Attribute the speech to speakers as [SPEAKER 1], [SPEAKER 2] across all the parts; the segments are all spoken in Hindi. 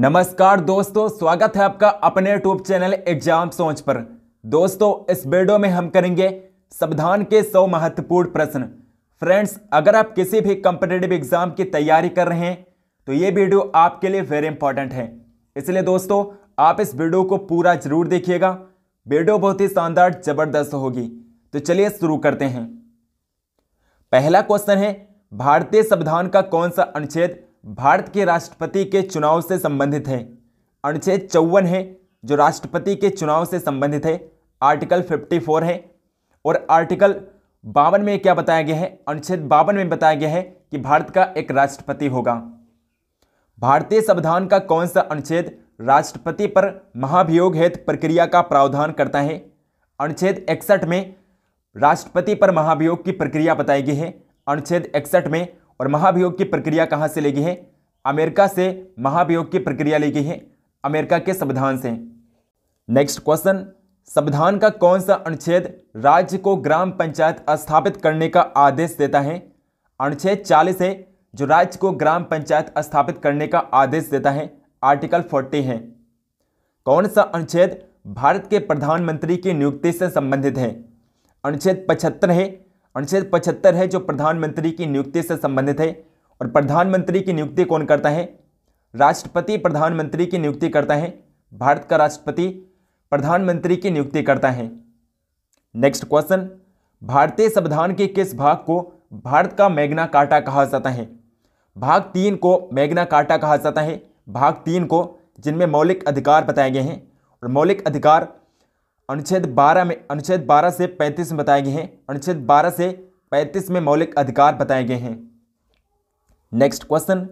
[SPEAKER 1] नमस्कार दोस्तों स्वागत है आपका अपने यूट्यूब चैनल एग्जाम सोच पर दोस्तों इस वीडियो में हम करेंगे संविधान के 100 महत्वपूर्ण प्रश्न फ्रेंड्स अगर आप किसी भी कंपिटेटिव एग्जाम की तैयारी कर रहे हैं तो ये वीडियो आपके लिए वेरी इंपॉर्टेंट है इसलिए दोस्तों आप इस वीडियो को पूरा जरूर देखिएगा वीडियो बहुत ही शानदार जबरदस्त होगी तो चलिए शुरू करते हैं पहला क्वेश्चन है भारतीय संविधान का कौन सा अनुच्छेद भारत के राष्ट्रपति के चुनाव से संबंधित है अनुच्छेद चौवन है जो राष्ट्रपति के चुनाव से संबंधित है आर्टिकल 54 है और आर्टिकल बावन में क्या बताया गया है अनुच्छेद बावन में बताया गया है कि भारत का एक राष्ट्रपति होगा भारतीय संविधान का कौन सा अनुच्छेद राष्ट्रपति पर महाभियोग हेतु प्रक्रिया का प्रावधान करता है अनुच्छेद इकसठ में राष्ट्रपति पर महाभियोग की प्रक्रिया बताई गई है अनुच्छेद इकसठ में और महाभियोग की प्रक्रिया कहाँ से लेगी है अमेरिका से महाभियोग की प्रक्रिया लेगी है अमेरिका के संविधान से नेक्स्ट क्वेश्चन संविधान का कौन सा अनुच्छेद राज्य को ग्राम पंचायत स्थापित करने का आदेश देता है अनुच्छेद चालीस है जो राज्य को ग्राम पंचायत स्थापित करने का आदेश देता है आर्टिकल फोर्टी है कौन सा अनुच्छेद भारत के प्रधानमंत्री की नियुक्ति से संबंधित है अनुच्छेद पचहत्तर है अनुच्छेद पचहत्तर है जो प्रधानमंत्री की नियुक्ति से संबंधित है और प्रधानमंत्री की नियुक्ति कौन करता है राष्ट्रपति प्रधानमंत्री की नियुक्ति करता है भारत का राष्ट्रपति प्रधानमंत्री की नियुक्ति करता है नेक्स्ट क्वेश्चन भारतीय संविधान के किस भाग को भारत का मैग्ना कार्टा कहा जाता है भाग तीन को मैग्ना कार्टा कहा जाता है भाग तीन को जिनमें मौलिक अधिकार बताए गए हैं और मौलिक अधिकार अनुच्छेद 12 में अनुच्छेद 12 से 35 में बताए गए हैं अनुच्छेद 12 से 35 में मौलिक अधिकार बताए गए हैं नेक्स्ट क्वेश्चन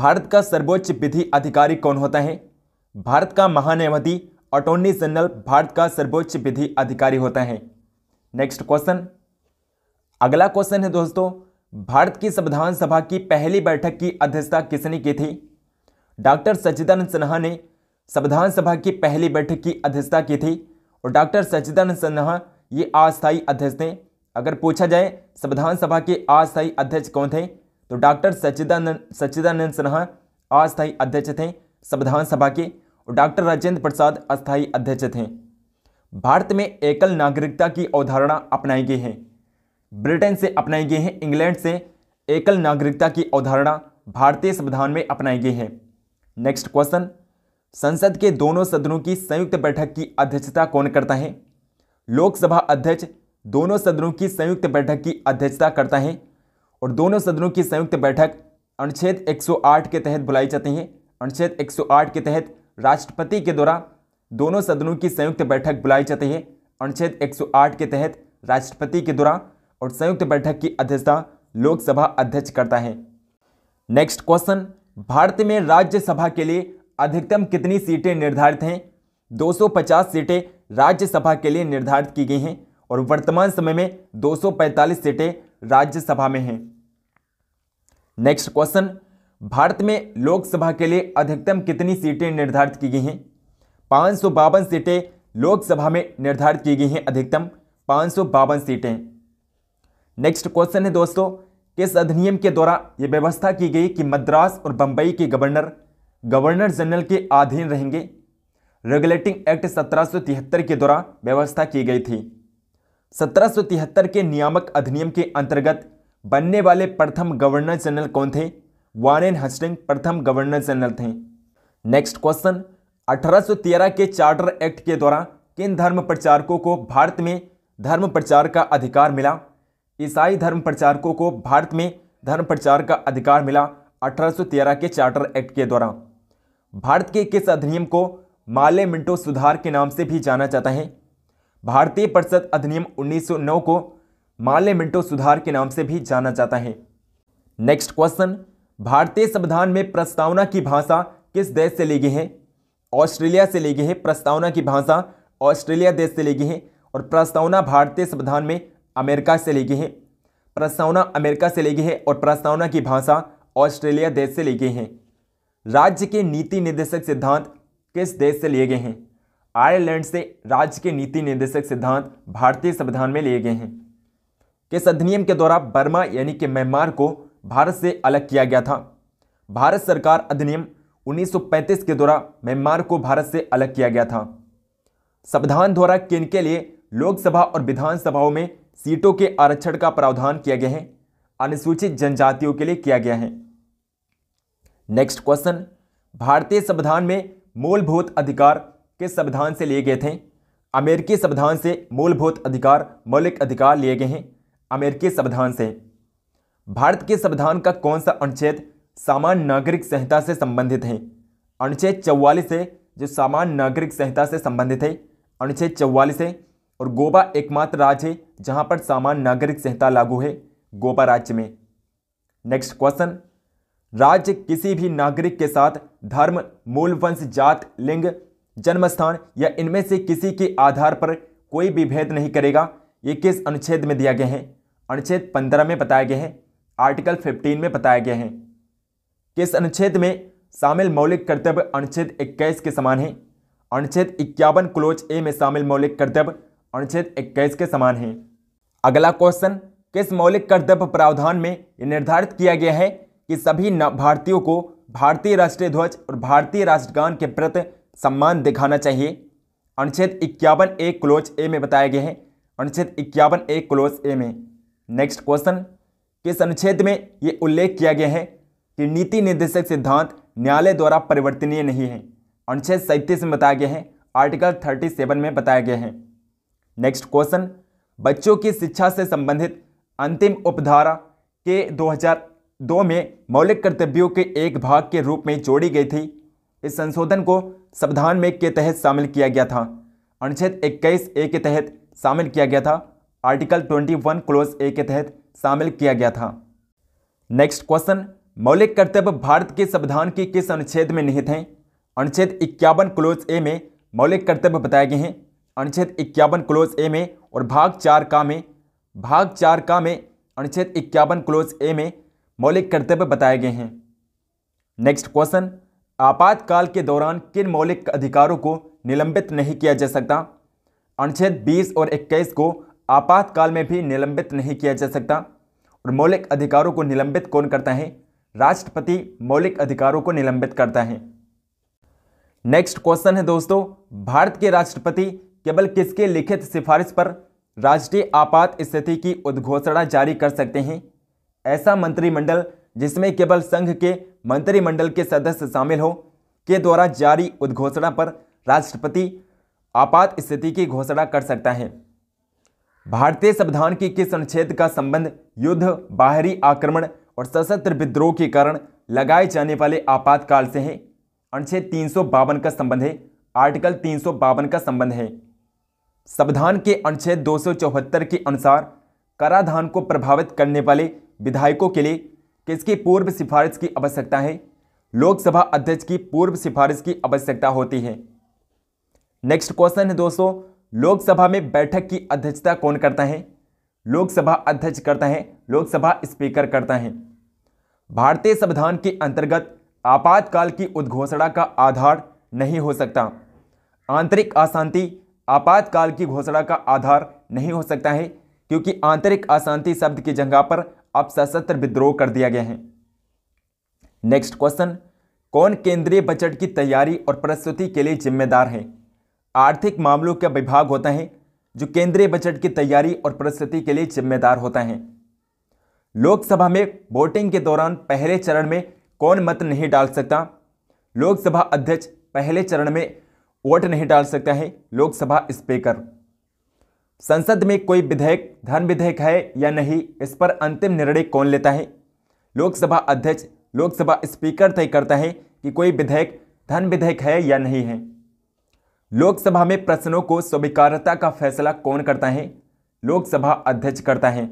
[SPEAKER 1] भारत का सर्वोच्च विधि अधिकारी कौन होता है भारत का महान्यायवादी अटोर्नी जनरल भारत का सर्वोच्च विधि अधिकारी होता है नेक्स्ट क्वेश्चन अगला क्वेश्चन है दोस्तों भारत की संविधान सभा की पहली बैठक की अध्यक्षता किसने की थी डॉक्टर सच्चिदानंद सिन्हा ने संविधान सभा की पहली बैठक की अध्यक्षता की थी और डॉक्टर सचिदानंद सिन्हा ये अस्थायी अध्यक्ष थे अगर पूछा जाए संविधान सभा के अस्थायी अध्यक्ष कौन थे तो डॉक्टर सचिदानंद सचिदानंद सिन्हा अस्थायी अध्यक्ष थे संविधान सभा के और डॉक्टर राजेंद्र प्रसाद अस्थायी अध्यक्ष थे भारत में एकल नागरिकता की अवधारणा अपनाई गई है ब्रिटेन से अपनाई गई है इंग्लैंड से एकल नागरिकता की अवधारणा भारतीय संविधान में अपनाई गई है नेक्स्ट क्वेश्चन संसद के दोनों सदनों की संयुक्त बैठक की अध्यक्षता कौन करता है लोकसभा अध्यक्ष दोनों सदनों की संयुक्त बैठक की अध्यक्षता करता है और दोनों सदनों की संयुक्त बैठक अनुच्छेद 108 के तहत बुलाई जाती है अनुच्छेद 108 के तहत राष्ट्रपति के द्वारा दोनों सदनों की संयुक्त बैठक बुलाई जाती है अनुच्छेद 108 के तहत राष्ट्रपति के द्वारा और संयुक्त बैठक की अध्यक्षता लोकसभा अध्यक्ष करता है नेक्स्ट क्वेश्चन भारत में राज्यसभा के लिए अधिकतम कितनी सीटें निर्धारित हैं 250 सीटें राज्यसभा के लिए निर्धारित की गई हैं और वर्तमान समय में 245 सीटें राज्यसभा में हैं नेक्स्ट क्वेश्चन भारत में लोकसभा के लिए अधिकतम कितनी सीटें निर्धारित की गई हैं पाँच सीटें लोकसभा में निर्धारित की गई हैं अधिकतम पाँच सीटें नेक्स्ट क्वेश्चन है दोस्तों किस अधिनियम के द्वारा यह व्यवस्था की गई कि मद्रास और बंबई के गवर्नर गवर्नर जनरल के अधीन रहेंगे रेगुलेटिंग एक्ट 1773 के द्वारा व्यवस्था की गई थी 1773 के नियामक अधिनियम के अंतर्गत बनने वाले प्रथम गवर्नर जनरल कौन थे वान एन हस्टिंग प्रथम गवर्नर जनरल थे नेक्स्ट क्वेश्चन 1813 के चार्टर एक्ट के द्वारा किन धर्म प्रचारकों को भारत में धर्म प्रचार का अधिकार मिला ईसाई धर्म प्रचारकों को भारत में धर्म प्रचार का अधिकार मिला 1813 के चार्टर एक्ट के द्वारा भारत के किस अधिनियम को माले मिंटो सुधार के नाम से भी जाना जाता है भारतीय परिषद अधिनियम 1909 को माले मिंटो सुधार के नाम से भी जाना जाता है नेक्स्ट क्वेश्चन भारतीय संविधान में प्रस्तावना की भाषा किस देश से ली गई है ऑस्ट्रेलिया से ली गई है प्रस्तावना की भाषा ऑस्ट्रेलिया देश से ली गई है और प्रस्तावना भारतीय संविधान में अमेरिका से ली गई है प्रस्तावना अमेरिका से ली गई है और प्रस्तावना की भाषा ऑस्ट्रेलिया देश से ली गई है राज्य के नीति निर्देशक सिद्धांत किस देश से लिए गए हैं आयरलैंड से राज्य के नीति निर्देशक सिद्धांत भारतीय संविधान में लिए गए हैं किस अधिनियम के द्वारा बर्मा यानी कि म्यांमार को भारत से अलग किया गया था भारत सरकार अधिनियम 1935 के द्वारा म्यांमार को भारत से अलग किया गया था संविधान द्वारा किन के लिए लोकसभा और विधानसभाओं में सीटों के आरक्षण का प्रावधान किया गया है अनुसूचित जनजातियों के लिए किया गया है नेक्स्ट क्वेश्चन भारतीय संविधान में मूलभूत अधिकार किस संविधान से लिए गए थे अमेरिकी संविधान से मूलभूत अधिकार मौलिक अधिकार लिए गए हैं अमेरिकी संविधान से भारत के संविधान का कौन सा अनुच्छेद सामान्य नागरिक संहिता से संबंधित है अनुच्छेद चौवालीस है जो सामान्य नागरिक संहिता से संबंधित है अनुच्छेद चौवालीस है और गोवा एकमात्र राज्य है जहां पर सामान्य नागरिक संहिता लागू है गोवा राज्य में नेक्स्ट क्वेश्चन राज्य किसी भी नागरिक के साथ धर्म मूल वंश जात लिंग जन्मस्थान या इनमें से किसी के आधार पर कोई भी भेद नहीं करेगा ये किस अनुच्छेद में दिया गया है अनुच्छेद पंद्रह में बताया गया है आर्टिकल फिफ्टीन में बताया गया है किस अनुच्छेद में शामिल मौलिक कर्तव्य अनुच्छेद इक्कीस के समान है अनुच्छेद इक्यावन क्लोज ए में शामिल मौलिक कर्तव्य अनुच्छेद इक्कीस के समान है अगला क्वेश्चन किस मौलिक कर्तव्य प्रावधान में निर्धारित किया गया है कि सभी भारतीयों को भारतीय राष्ट्रीय ध्वज और भारतीय राष्ट्रगान के प्रति सम्मान दिखाना चाहिए अनुच्छेद इक्यावन ए क्लोज ए में बताया गया है अनुच्छेद इक्यावन ए क्लोज ए में नेक्स्ट क्वेश्चन किस अनुच्छेद में ये उल्लेख किया गया है कि नीति निर्देशक सिद्धांत न्यायालय द्वारा परिवर्तनीय नहीं है अनुच्छेद सैंतीस में बताया गया है आर्टिकल थर्टी सेवन में बताया गया है नेक्स्ट क्वेश्चन बच्चों की शिक्षा से संबंधित अंतिम उपधारा के हजार दो में मौलिक कर्तव्यों के एक भाग के रूप में जोड़ी गई थी इस संशोधन को संविधान में के तहत शामिल किया गया था अनुच्छेद 21 ए के तहत शामिल किया गया था आर्टिकल 21 क्लोज ए के तहत शामिल किया गया था नेक्स्ट क्वेश्चन मौलिक कर्तव्य भारत के संविधान के किस अनुच्छेद में निहित हैं अनुच्छेद इक्यावन क्लोज ए में मौलिक कर्तव्य बताए गए हैं अनुच्छेद इक्यावन क्लोज ए में और भाग चार का में भाग चार का में अनुच्छेद इक्यावन क्लोज ए में मौलिक कर्तव्य बताए गए हैं नेक्स्ट क्वेश्चन आपातकाल के दौरान किन मौलिक अधिकारों को निलंबित नहीं किया जा सकता अनुच्छेद 20 और 21 को आपातकाल में भी निलंबित नहीं किया जा सकता और मौलिक अधिकारों को निलंबित कौन करता है राष्ट्रपति मौलिक अधिकारों को निलंबित करता है नेक्स्ट क्वेश्चन है दोस्तों भारत के राष्ट्रपति केवल किसके लिखित सिफारिश पर राष्ट्रीय आपात स्थिति की उद्घोषणा जारी कर सकते हैं ऐसा मंत्रिमंडल जिसमें केवल संघ के मंत्रिमंडल के सदस्य शामिल हो के द्वारा जारी उद्घोषणा पर राष्ट्रपति आपात स्थिति की घोषणा कर सकता है भारतीय संविधान के किस अनुच्छेद का संबंध युद्ध बाहरी आक्रमण और सशस्त्र विद्रोह के कारण लगाए जाने वाले आपातकाल से है अनुच्छेद तीन का संबंध है आर्टिकल तीन का संबंध है संविधान के अनुच्छेद दो के अनुसार कराधान को प्रभावित करने वाले विधायकों के लिए किसकी पूर्व सिफारिश की आवश्यकता है लोकसभा अध्यक्ष की पूर्व सिफारिश की आवश्यकता होती है नेक्स्ट क्वेश्चन है दोस्तों लोकसभा में बैठक की अध्यक्षता कौन करता है लोकसभा अध्यक्ष करता है लोकसभा स्पीकर करता है भारतीय संविधान के अंतर्गत आपातकाल की उद्घोषणा का आधार नहीं हो सकता आंतरिक अशांति आपातकाल की घोषणा का आधार नहीं हो सकता है क्योंकि आंतरिक अशांति शब्द की जगह पर अब सशस्त्र विद्रोह कर दिया गया है नेक्स्ट क्वेश्चन कौन केंद्रीय बजट की तैयारी और प्रस्तुति के लिए जिम्मेदार है आर्थिक मामलों का विभाग होता है जो केंद्रीय बजट की तैयारी और प्रस्तुति के लिए जिम्मेदार होता है लोकसभा में वोटिंग के दौरान पहले चरण में कौन मत नहीं डाल सकता लोकसभा अध्यक्ष पहले चरण में वोट नहीं डाल सकता है लोकसभा स्पीकर संसद में कोई विधेयक धन विधेयक है या नहीं इस पर अंतिम निर्णय कौन लेता है लोकसभा अध्यक्ष लोकसभा स्पीकर तय करता है कि कोई विधेयक धन विधेयक है या नहीं है लोकसभा में प्रश्नों को स्वीकारता का फैसला कौन करता है लोकसभा अध्यक्ष करता है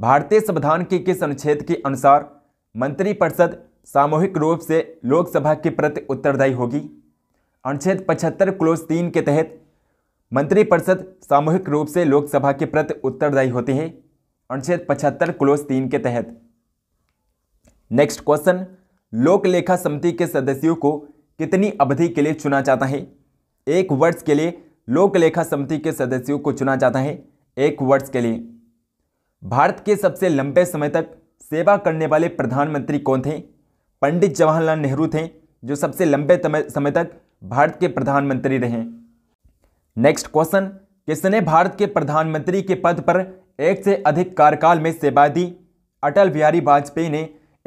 [SPEAKER 1] भारतीय संविधान के किस अनुच्छेद के अनुसार मंत्रिपरिषद सामूहिक रूप से लोकसभा के प्रति उत्तरदायी होगी अनुच्छेद पचहत्तर क्लोज तीन के तहत मंत्रिपरिषद सामूहिक रूप से लोकसभा के प्रति उत्तरदायी होती है अनुच्छेद पचहत्तर क्लोज तीन के तहत नेक्स्ट क्वेश्चन लोक लेखा समिति के सदस्यों को कितनी अवधि के लिए चुना जाता है एक वर्ष के लिए लोक लेखा समिति के सदस्यों को चुना जाता है एक वर्ष के लिए भारत के सबसे लंबे समय तक सेवा करने वाले प्रधानमंत्री कौन थे पंडित जवाहरलाल नेहरू थे जो सबसे लंबे समय तक भारत के प्रधानमंत्री रहे नेक्स्ट क्वेश्चन किसने भारत के प्रधानमंत्री के पद पर एक से अधिक कार्यकाल में सेवाएं दी अटल बिहारी वाजपेयी ने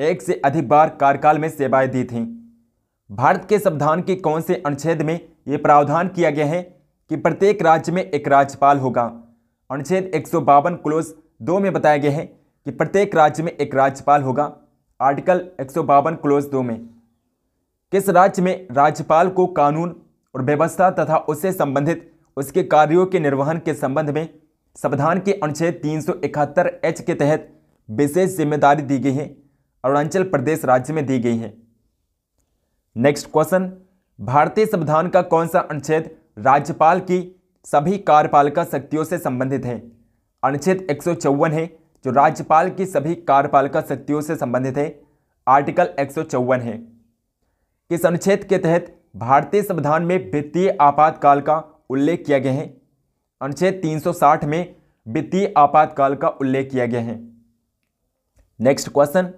[SPEAKER 1] एक से अधिक बार कार्यकाल में सेवाएं दी थीं भारत के संविधान के कौन से अनुच्छेद में ये प्रावधान किया गया है कि प्रत्येक राज्य में एक राज्यपाल होगा अनुच्छेद एक सौ बावन क्लोज दो में बताया गया है कि प्रत्येक राज्य में एक राज्यपाल होगा आर्टिकल एक सौ बावन क्लोज दो में किस राज्य में राज्यपाल को कानून और व्यवस्था तथा उससे संबंधित उसके कार्यों के निर्वहन के संबंध में संविधान के अनुच्छेद तीन एच के तहत विशेष जिम्मेदारी दी गई है अरुणाचल प्रदेश राज्य में दी गई है नेक्स्ट क्वेश्चन भारतीय संविधान का कौन सा अनुच्छेद राज्यपाल की सभी कार्यपालिका शक्तियों से संबंधित है अनुच्छेद एक है जो राज्यपाल की सभी कार्यपालिका शक्तियों से संबंधित है आर्टिकल एक है किस अनुच्छेद के तहत भारतीय संविधान में वित्तीय आपातकाल का उल्लेख किया गया है अनुच्छेद 360 में वित्तीय आपातकाल का उल्लेख किया गया है नेक्स्ट क्वेश्चन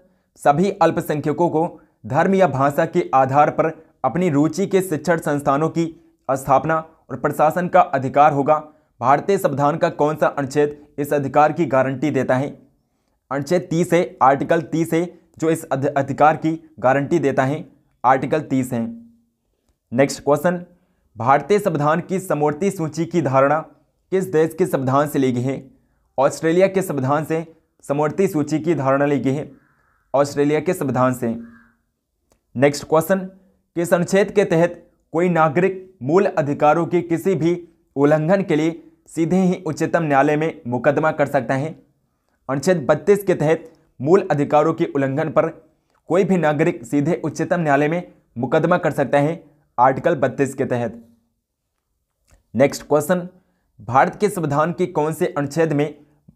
[SPEAKER 1] सभी अल्पसंख्यकों को धर्म या भाषा के आधार पर अपनी रुचि के शिक्षण संस्थानों की स्थापना और प्रशासन का अधिकार होगा भारतीय संविधान का कौन सा अनुच्छेद इस अधिकार की गारंटी देता है अनुच्छेद तीस है आर्टिकल तीस है जो इस अधिकार की गारंटी देता है आर्टिकल तीस है नेक्स्ट क्वेश्चन भारतीय संविधान की समवर्ती सूची की धारणा किस देश के संविधान से ली गई है ऑस्ट्रेलिया के संविधान से समवर्ती सूची की धारणा ली गई है ऑस्ट्रेलिया के संविधान से नेक्स्ट क्वेश्चन किस अनुच्छेद के तहत कोई नागरिक मूल अधिकारों के किसी भी उल्लंघन के लिए सीधे ही उच्चतम न्यायालय में मुकदमा कर सकता है अनुच्छेद बत्तीस के तहत मूल अधिकारों के उल्लंघन पर कोई भी नागरिक सीधे उच्चतम न्यायालय में मुकदमा कर सकता है आर्टिकल बत्तीस के तहत नेक्स्ट क्वेश्चन भारत के संविधान के कौन से अनुच्छेद में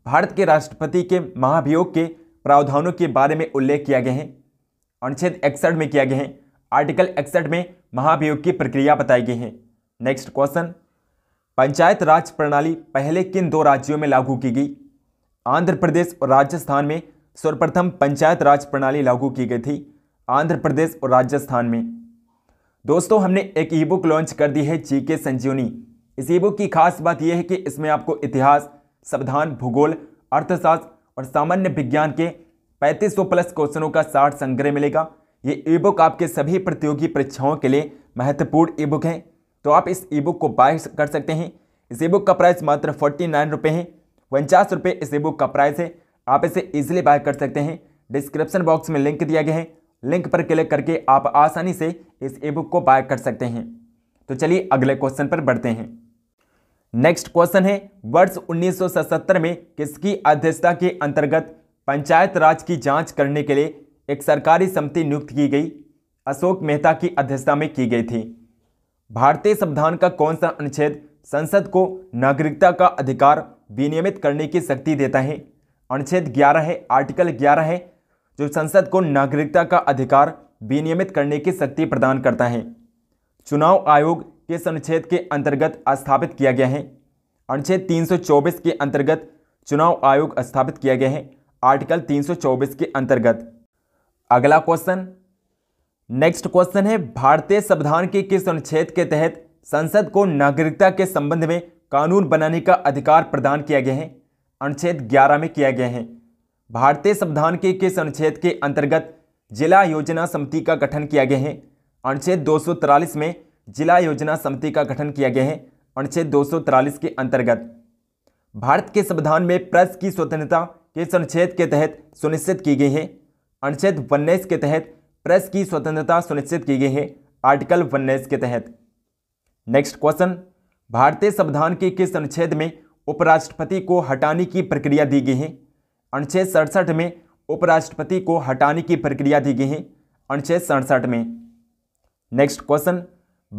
[SPEAKER 1] भारत के राष्ट्रपति के महाभियोग के प्रावधानों के बारे में उल्लेख किया गया है अनुच्छेद इकसठ में किया गया है आर्टिकल इकसठ में महाभियोग की प्रक्रिया बताई गई है नेक्स्ट क्वेश्चन पंचायत राज प्रणाली पहले किन दो राज्यों में लागू की गई आंध्र प्रदेश और राजस्थान में सर्वप्रथम पंचायत राज प्रणाली लागू की गई थी आंध्र प्रदेश और राजस्थान में दोस्तों हमने एक ई बुक लॉन्च कर दी है जी के संजीवनी इस ई बुक की खास बात यह है कि इसमें आपको इतिहास संविधान भूगोल अर्थशास्त्र और सामान्य विज्ञान के 3500 प्लस क्वेश्चनों का साठ संग्रह मिलेगा ये ई बुक आपके सभी प्रतियोगी परीक्षाओं के लिए महत्वपूर्ण ई बुक है तो आप इस ई बुक को बाय कर सकते हैं इस ई बुक का प्राइस मात्र फोर्टी नाइन रुपये है उनचास रुपये इस ई बुक का प्राइस है आप इसे ईजिली बाय कर सकते हैं डिस्क्रिप्शन बॉक्स में लिंक दिया गया है लिंक पर क्लिक करके आप आसानी से इस ई बुक को बाय कर सकते हैं तो चलिए अगले क्वेश्चन पर बढ़ते हैं नेक्स्ट क्वेश्चन है वर्ष 1977 में किसकी अध्यक्षता के अंतर्गत पंचायत राज की जांच करने के लिए एक सरकारी समिति नियुक्त की गई अशोक मेहता की अध्यक्षता में की गई थी भारतीय संविधान का कौन सा अनुच्छेद संसद को नागरिकता का अधिकार विनियमित करने की शक्ति देता है अनुच्छेद 11 है आर्टिकल 11 है जो संसद को नागरिकता का अधिकार विनियमित करने की शक्ति प्रदान करता है चुनाव आयोग किस अनुच्छेद के अंतर्गत स्थापित किया गया है अनुच्छेद 324 के अंतर्गत चुनाव आयोग स्थापित किया गया है आर्टिकल 324 के अंतर्गत अगला क्वेश्चन नेक्स्ट क्वेश्चन है भारतीय संविधान के किस अनुच्छेद के तहत संसद को नागरिकता के संबंध में कानून बनाने का अधिकार प्रदान किया गया है अनुच्छेद 11 में किया गया है भारतीय संविधान के किस अनुच्छेद के अंतर्गत जिला योजना समिति का गठन किया गया है अनुच्छेद दो में जिला योजना समिति का गठन किया गया है अनुच्छेद दो के अंतर्गत भारत के संविधान में प्रेस की स्वतंत्रता के अनुच्छेद के तहत सुनिश्चित की गई है अनुच्छेद उन्नीस के तहत प्रेस की स्वतंत्रता सुनिश्चित की गई है आर्टिकल उन्नीस के तहत नेक्स्ट क्वेश्चन भारतीय संविधान के किस अनुच्छेद में उपराष्ट्रपति को हटाने की प्रक्रिया दी गई है अनुच्छेद सड़सठ में उपराष्ट्रपति को हटाने की प्रक्रिया दी गई है अनुच्छेद सड़सठ में नेक्स्ट क्वेश्चन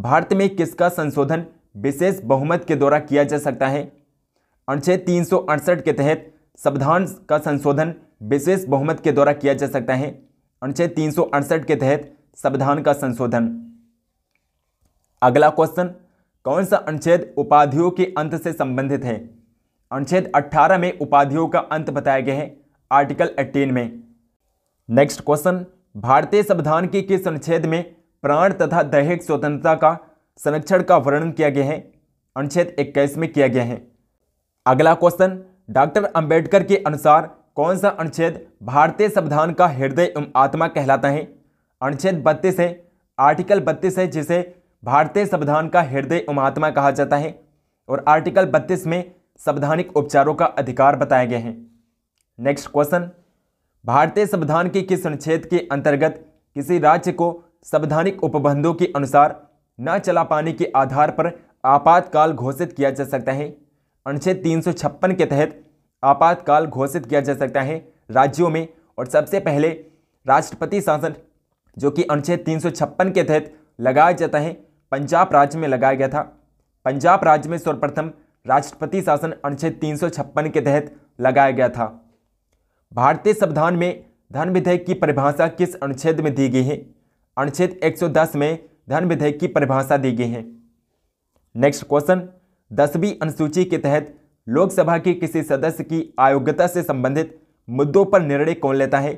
[SPEAKER 1] भारत में किसका संशोधन विशेष बहुमत के द्वारा किया जा सकता है अनुच्छेद तीन के तहत संविधान का संशोधन विशेष बहुमत के द्वारा किया जा सकता है अनुच्छेद तीन के तहत संविधान का संशोधन अगला क्वेश्चन कौन सा अनुच्छेद उपाधियों के अंत से संबंधित है अनुच्छेद 18 में उपाधियों का अंत बताया गया है आर्टिकल 18 में नेक्स्ट क्वेश्चन भारतीय संविधान के किस अनुच्छेद में प्राण तथा दैहिक स्वतंत्रता का संरक्षण का वर्णन किया गया है अनुच्छेद इक्कीस में किया गया है अगला क्वेश्चन डॉक्टर अंबेडकर के अनुसार कौन सा अनुच्छेद भारतीय संविधान का हृदय एवं आत्मा कहलाता है अनुच्छेद बत्तीस है आर्टिकल बत्तीस है जिसे भारतीय संविधान का हृदय एवं आत्मा कहा जाता है और आर्टिकल बत्तीस में संवैधानिक उपचारों का अधिकार बताया गया है नेक्स्ट क्वेश्चन भारतीय संविधान के किस अनुच्छेद के अंतर्गत किसी राज्य को संवैधानिक उपबंधों के अनुसार न चला पाने के आधार पर आपातकाल घोषित किया जा सकता है अनुच्छेद तीन के तहत आपातकाल घोषित किया जा सकता है राज्यों में और सबसे पहले राष्ट्रपति शासन जो कि अनुच्छेद तीन के तहत लगाया जाता है पंजाब राज्य में लगाया गया था पंजाब राज्य में सर्वप्रथम राष्ट्रपति शासन अनुच्छेद तीन के तहत लगाया गया था भारतीय संविधान में धन विधेयक की परिभाषा किस अनुच्छेद में दी गई है अनुच्छेद 110 में धन विधेयक की परिभाषा दी गई है नेक्स्ट क्वेश्चन दसवीं अनुसूची के तहत लोकसभा के किसी सदस्य की आयोग्यता से संबंधित मुद्दों पर निर्णय कौन लेता है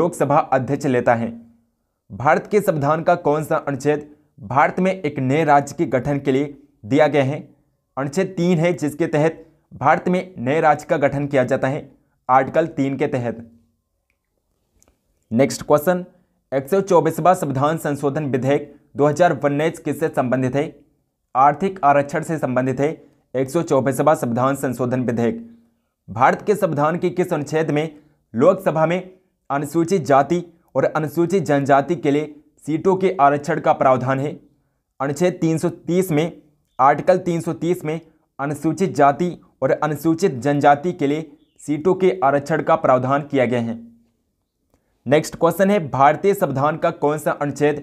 [SPEAKER 1] लोकसभा अध्यक्ष लेता है भारत के संविधान का कौन सा अनुच्छेद भारत में एक नए राज्य के गठन के लिए दिया गया है अनुच्छेद तीन है जिसके तहत भारत में नए राज्य का गठन किया जाता है आर्टिकल तीन के तहत नेक्स्ट क्वेश्चन एक सौ चौबीसवा संविधान संशोधन विधेयक दो हजार उन्नीस किससे संबंधित है आर्थिक आरक्षण से संबंधित है एक सौ चौबीसवा संविधान संशोधन विधेयक भारत के संविधान के किस अनुच्छेद में लोकसभा में अनुसूचित जाति और अनुसूचित जनजाति के लिए सीटों के आरक्षण का प्रावधान है अनुच्छेद 330 में आर्टिकल 330 में अनुसूचित जाति और अनुसूचित जनजाति के लिए सीटों के आरक्षण का प्रावधान किया गया है नेक्स्ट क्वेश्चन है भारतीय संविधान का कौन सा अनुच्छेद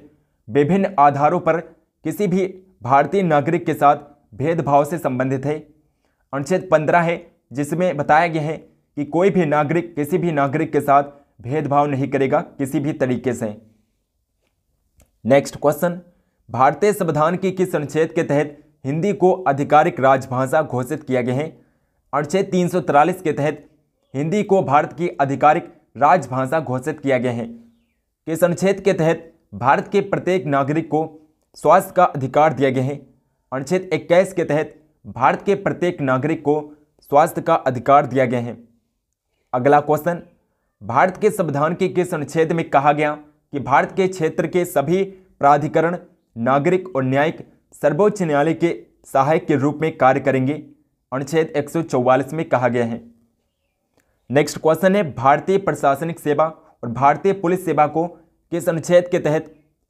[SPEAKER 1] विभिन्न आधारों पर किसी भी भारतीय नागरिक के साथ भेदभाव से संबंधित है अनुच्छेद पंद्रह है जिसमें बताया गया है कि कोई भी नागरिक किसी भी नागरिक के साथ भेदभाव नहीं करेगा किसी भी तरीके से नेक्स्ट क्वेश्चन भारतीय संविधान की किस अनुच्छेद के तहत हिंदी को आधिकारिक राजभाषा घोषित किया गया है अनुच्छेद तीन के तहत हिंदी को भारत की आधिकारिक राजभाषा घोषित किया गया है इस अनुच्छेद के तहत भारत के प्रत्येक नागरिक को स्वास्थ्य का अधिकार दिया गया है अनुच्छेद इक्कीस के तहत भारत के प्रत्येक नागरिक को स्वास्थ्य का अधिकार दिया गया है अगला क्वेश्चन भारत के संविधान के किस अनुच्छेद में कहा गया कि भारत के क्षेत्र के सभी प्राधिकरण नागरिक और न्यायिक सर्वोच्च न्यायालय के सहायक के रूप में कार्य करेंगे अनुच्छेद एक में कहा गया है नेक्स्ट क्वेश्चन है भारतीय प्रशासनिक सेवा और भारतीय पुलिस सेवा को किस अनुच्छेद के तहत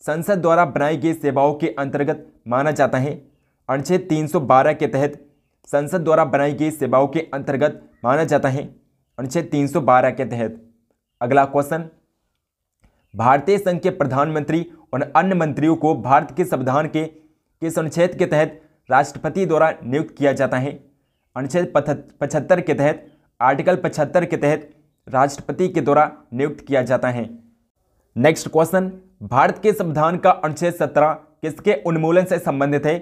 [SPEAKER 1] संसद द्वारा बनाई गई सेवाओं के अंतर्गत माना जाता है अनुच्छेद 312 के तहत संसद द्वारा बनाई गई सेवाओं के अंतर्गत माना जाता है अनुच्छेद 312 के तहत अगला क्वेश्चन भारतीय संघ के प्रधानमंत्री और अन्य मंत्रियों को भारत के संविधान के किस अनुच्छेद के तहत राष्ट्रपति द्वारा नियुक्त किया जाता है अनुच्छेद पचहत्तर के तहत आर्टिकल 75 के तहत राष्ट्रपति के द्वारा नियुक्त किया जाता है नेक्स्ट क्वेश्चन भारत के संविधान का अनुच्छेद सत्रह किसके उन्मूलन से संबंधित है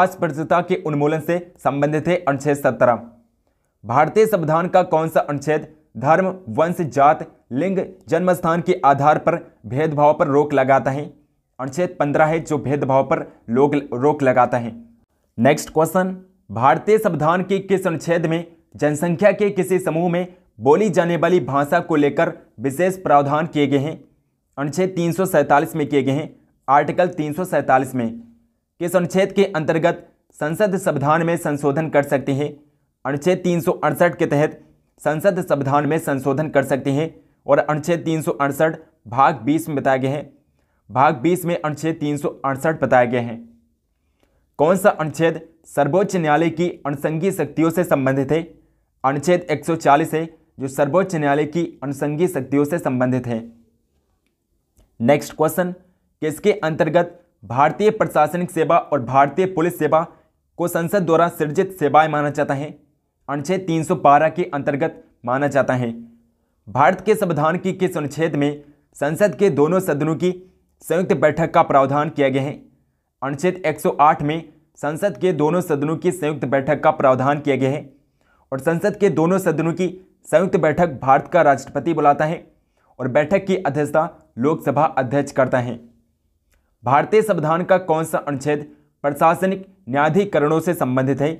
[SPEAKER 1] अस्पृश्यता के उन्मूलन से संबंधित है अनुच्छेद सत्रह भारतीय संविधान का कौन सा अनुच्छेद धर्म वंश जात लिंग जन्म स्थान के आधार पर भेदभाव पर रोक लगाता है अनुच्छेद पंद्रह है जो भेदभाव पर लोग रोक लगाता है नेक्स्ट क्वेश्चन भारतीय संविधान के किस अनुच्छेद में जनसंख्या के किसी समूह में बोली जाने वाली भाषा को लेकर विशेष प्रावधान किए गए हैं अनुच्छेद तीन में किए गए हैं आर्टिकल तीन में किस अनुच्छेद के अंतर्गत संसद संविधान में संशोधन कर सकते हैं अनुच्छेद तीन के तहत संसद संविधान में संशोधन कर सकते हैं और अनुच्छेद तीन भाग बीस में बताए गए हैं भाग बीस में अनुच्छेद तीन बताए गए हैं कौन सा अनुच्छेद सर्वोच्च न्यायालय की अनुसंगी शक्तियों से संबंधित है अनुच्छेद 140 है जो सर्वोच्च न्यायालय की अनुसंगी शक्तियों से संबंधित है नेक्स्ट क्वेश्चन किसके अंतर्गत भारतीय प्रशासनिक सेवा और भारतीय पुलिस सेवा को संसद द्वारा सृजित सेवाएं माना जाता है अनुच्छेद 312 के अंतर्गत माना जाता है भारत के संविधान की किस अनुच्छेद में संसद के दोनों सदनों की संयुक्त बैठक का प्रावधान किया गया है अनुच्छेद 108 में संसद के दोनों सदनों की संयुक्त बैठक का प्रावधान किया गया है और संसद के दोनों सदनों की संयुक्त बैठक भारत का राष्ट्रपति बुलाता है और बैठक की अध्यक्षता लोकसभा अध्यक्ष करता है भारतीय संविधान का कौन सा अनुच्छेद प्रशासनिक न्यायाधिकरणों से संबंधित है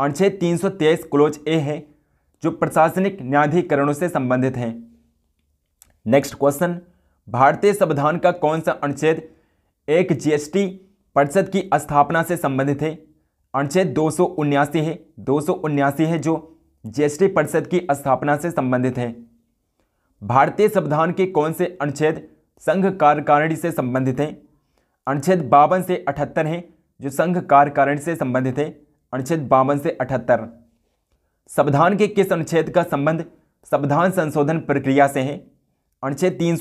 [SPEAKER 1] अनुच्छेद 323 क्लोज ए है जो प्रशासनिक न्यायाधिकरणों से संबंधित है नेक्स्ट क्वेश्चन भारतीय संविधान का कौन सा अनुच्छेद एक जीएसटी परिषद की स्थापना से संबंधित है अनुच्छेद दो है दो है जो जीएसटी परिषद की स्थापना से संबंधित है भारतीय संविधान के कौन से अनुच्छेद संघ कार्यकारिणी से संबंधित हैं अनुच्छेद बावन से अठहत्तर हैं जो संघ कार्यकारिणी से संबंधित है अनुच्छेद बावन से अठहत्तर संविधान के किस अनुच्छेद का संबंध संविधान संशोधन प्रक्रिया से है अनुच्छेद तीन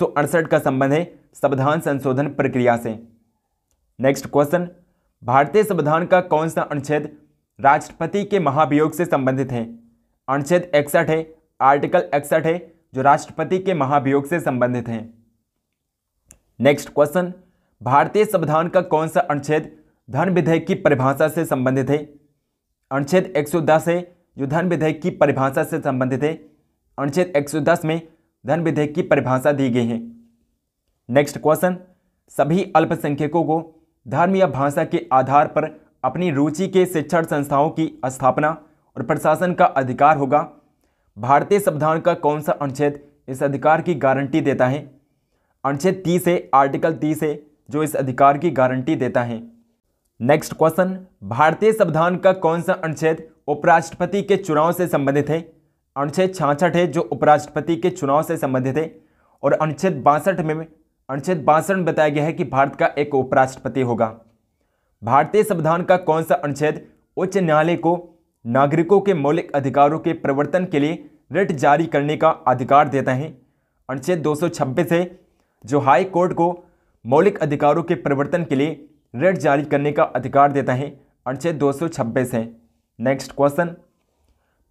[SPEAKER 1] का संबंध है संविधान संशोधन प्रक्रिया से नेक्स्ट क्वेश्चन भारतीय संविधान का कौन सा अनुच्छेद राष्ट्रपति के महाभियोग से संबंधित है अनुच्छेद इकसठ है आर्टिकल इकसठ है जो राष्ट्रपति के महाभियोग से संबंधित है नेक्स्ट क्वेश्चन भारतीय संविधान का कौन सा अनुच्छेद धन विधेयक की परिभाषा से संबंधित है अनुच्छेद दस है जो धन विधेयक की परिभाषा से संबंधित है अनुच्छेद दस में धन विधेयक की परिभाषा दी गई है नेक्स्ट क्वेश्चन सभी अल्पसंख्यकों को धर्म या भाषा के आधार पर अपनी रुचि के शिक्षण संस्थाओं की स्थापना और प्रशासन का अधिकार होगा भारतीय संविधान का कौन सा अनुच्छेद इस अधिकार की गारंटी देता है अनुच्छेद तीस है आर्टिकल तीस है जो इस अधिकार की गारंटी देता है नेक्स्ट क्वेश्चन भारतीय संविधान का कौन सा अनुच्छेद उपराष्ट्रपति के चुनाव से संबंधित है अनुच्छेद छाछठ है जो उपराष्ट्रपति के चुनाव से संबंधित है और अनुच्छेद बासठ में अनुच्छेद बासठ में बताया गया है कि भारत का एक उपराष्ट्रपति होगा भारतीय संविधान का कौन सा अनुच्छेद उच्च न्यायालय को नागरिकों के मौलिक अधिकारों के प्रवर्तन के लिए रिट जारी करने का अधिकार देता है अनुच्छेद दो है जो हाई कोर्ट को मौलिक अधिकारों के प्रवर्तन के लिए रिट जारी करने का अधिकार देता है अनुच्छेद दो है नेक्स्ट क्वेश्चन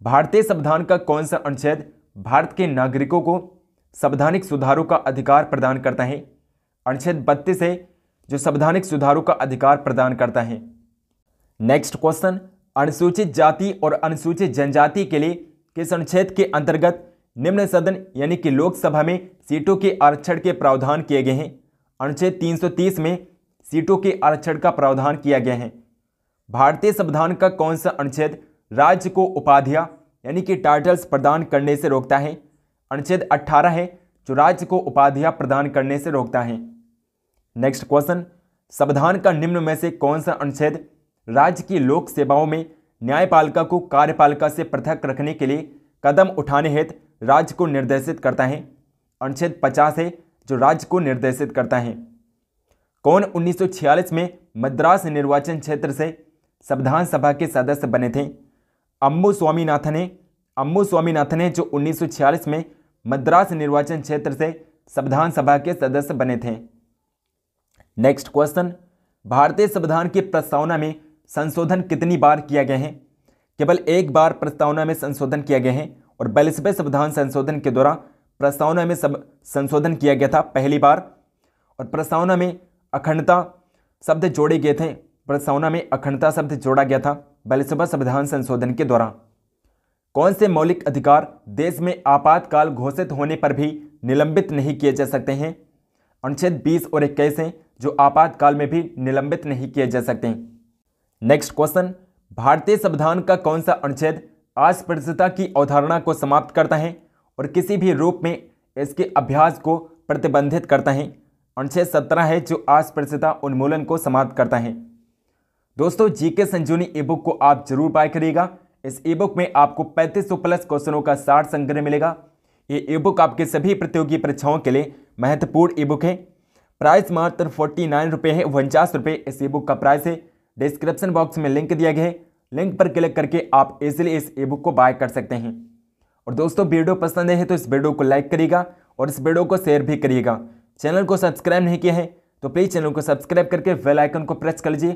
[SPEAKER 1] भारतीय संविधान का कौन सा अनुच्छेद भारत के नागरिकों को संवैधानिक सुधारों का अधिकार प्रदान करता है अनुच्छेद बत्तीस है जो संवैधानिक सुधारों का अधिकार प्रदान करता है नेक्स्ट क्वेश्चन अनुसूचित जाति और अनुसूचित जनजाति के लिए किस अनुच्छेद के अंतर्गत निम्न सदन यानी कि लोकसभा में सीटों के आरक्षण के प्रावधान किए गए हैं अनुच्छेद 330 में सीटों के आरक्षण का प्रावधान किया गया है भारतीय संविधान का कौन सा अनुच्छेद राज्य को उपाधियां यानी कि टाइटल्स प्रदान करने से रोकता है अनुच्छेद 18 है जो राज्य को उपाधियां प्रदान करने से रोकता है नेक्स्ट क्वेश्चन संविधान का निम्न में से कौन सा अनुच्छेद राज्य की लोक सेवाओं में न्यायपालिका को कार्यपालिका से पृथक रखने के लिए कदम उठाने हेतु राज्य को निर्देशित करता है अनुच्छेद पचास है जो राज्य को निर्देशित करता है कौन 1946 में मद्रास निर्वाचन क्षेत्र से संविधान सभा के सदस्य बने थे अम्बू स्वामीनाथन है अम्बू स्वामीनाथन है जो 1946 में मद्रास निर्वाचन क्षेत्र से संविधान सभा के सदस्य बने थे नेक्स्ट क्वेश्चन भारतीय संविधान की प्रस्तावना में संशोधन कितनी बार किया गया है केवल एक बार प्रस्तावना में संशोधन किया गया है और बयालीसवें संविधान संशोधन के द्वारा प्रस्तावना में सब संशोधन किया गया था पहली बार और प्रस्तावना में अखंडता शब्द जोड़े गए थे प्रस्तावना में अखंडता शब्द जोड़ा गया था बयालीसवा संविधान संशोधन के द्वारा कौन से मौलिक अधिकार देश में आपातकाल घोषित होने पर भी निलंबित नहीं किए जा सकते हैं अनुच्छेद 20 और इक्कीस हैं जो आपातकाल में भी निलंबित नहीं किए जा सकते नेक्स्ट क्वेश्चन भारतीय संविधान का कौन सा अनुच्छेद आस्पृश्यता की अवधारणा को समाप्त करता है और किसी भी रूप में इसके अभ्यास को प्रतिबंधित करता है अनुच्छेद सत्रह है जो आस्पृश्यता उन्मूलन को समाप्त करता है दोस्तों जी के संजूनी ई बुक को आप जरूर बाय करिएगा इस ई बुक में आपको 3500 प्लस क्वेश्चनों का साठ संग्रह मिलेगा ये ई बुक आपके सभी प्रतियोगी परीक्षाओं के लिए महत्वपूर्ण ई बुक है प्राइस मात्र फोर्टी नाइन रुपये है उनचास रुपये इस ई बुक का प्राइस है डिस्क्रिप्शन बॉक्स में लिंक दिया गया है लिंक पर क्लिक करके आप इजिली इस ई बुक को बाय कर सकते हैं और दोस्तों वीडियो पसंद है तो इस वीडियो को लाइक करिएगा और इस वीडियो को शेयर भी करिएगा चैनल को सब्सक्राइब नहीं किया है तो प्लीज़ चैनल को सब्सक्राइब करके बेल आइकन को प्रेस कर लीजिए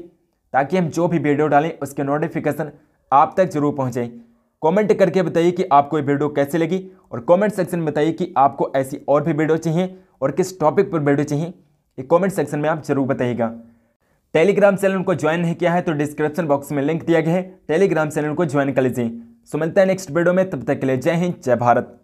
[SPEAKER 1] ताकि हम जो भी वीडियो डालें उसके नोटिफिकेशन आप तक जरूर पहुँचें कमेंट करके बताइए कि आपको ये वीडियो कैसे लगी और कमेंट सेक्शन में बताइए कि आपको ऐसी और भी वीडियो चाहिए और किस टॉपिक पर वीडियो चाहिए ये कमेंट सेक्शन में आप जरूर बताइएगा टेलीग्राम चैनल को ज्वाइन नहीं किया है तो डिस्क्रिप्शन बॉक्स में लिंक दिया गया है टेलीग्राम चैनल को ज्वाइन कर लीजिए सो मिलता है नेक्स्ट वीडियो में तब तक के लिए जय हिंद जय भारत